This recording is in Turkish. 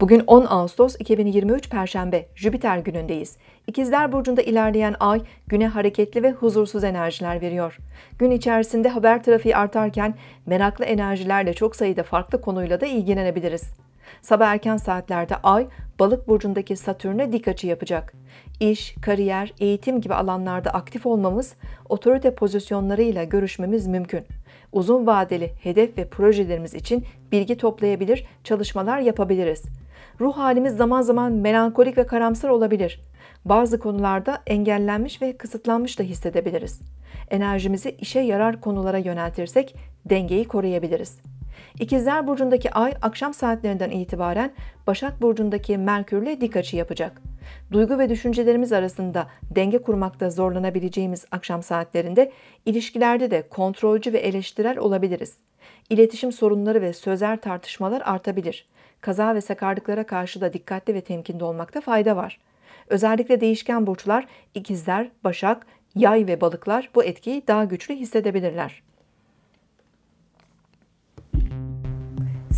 Bugün 10 Ağustos 2023 Perşembe, Jüpiter günündeyiz. İkizler Burcu'nda ilerleyen ay güne hareketli ve huzursuz enerjiler veriyor. Gün içerisinde haber trafiği artarken meraklı enerjilerle çok sayıda farklı konuyla da ilgilenebiliriz. Sabah erken saatlerde ay balık burcundaki satürne dik açı yapacak. İş, kariyer, eğitim gibi alanlarda aktif olmamız, otorite pozisyonlarıyla görüşmemiz mümkün. Uzun vadeli hedef ve projelerimiz için bilgi toplayabilir, çalışmalar yapabiliriz. Ruh halimiz zaman zaman melankolik ve karamsar olabilir. Bazı konularda engellenmiş ve kısıtlanmış da hissedebiliriz. Enerjimizi işe yarar konulara yöneltirsek dengeyi koruyabiliriz. İkizler burcundaki ay akşam saatlerinden itibaren Başak burcundaki Merkürle dik açı yapacak. Duygu ve düşüncelerimiz arasında denge kurmakta zorlanabileceğimiz akşam saatlerinde ilişkilerde de kontrolcü ve eleştirel olabiliriz. İletişim sorunları ve sözel tartışmalar artabilir. Kaza ve sakarlıklara karşı da dikkatli ve temkinli olmakta fayda var. Özellikle değişken burçlar, ikizler, başak, yay ve balıklar bu etkiyi daha güçlü hissedebilirler.